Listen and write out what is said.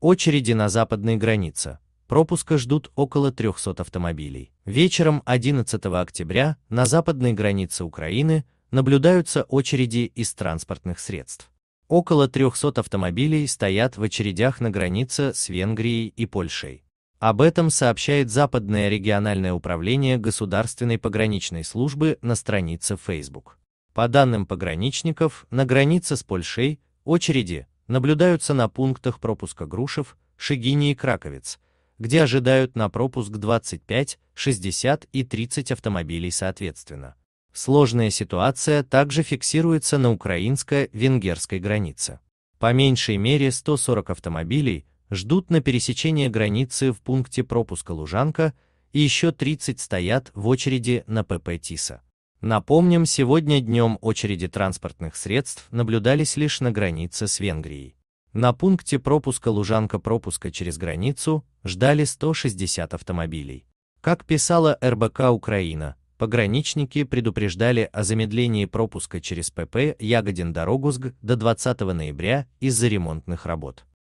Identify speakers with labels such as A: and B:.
A: Очереди на западные границы. Пропуска ждут около 300 автомобилей. Вечером 11 октября на западной границе Украины наблюдаются очереди из транспортных средств. Около 300 автомобилей стоят в очередях на границе с Венгрией и Польшей. Об этом сообщает Западное региональное управление Государственной пограничной службы на странице Facebook. По данным пограничников, на границе с Польшей очереди наблюдаются на пунктах пропуска Грушев, Шигини и Краковец, где ожидают на пропуск 25, 60 и 30 автомобилей соответственно. Сложная ситуация также фиксируется на украинско-венгерской границе. По меньшей мере 140 автомобилей ждут на пересечении границы в пункте пропуска Лужанка и еще 30 стоят в очереди на ПП Тиса. Напомним, сегодня днем очереди транспортных средств наблюдались лишь на границе с Венгрией. На пункте пропуска Лужанка пропуска через границу ждали 160 автомобилей. Как писала РБК Украина, пограничники предупреждали о замедлении пропуска через ПП Ягодин-Дорогузг до 20 ноября из-за ремонтных работ.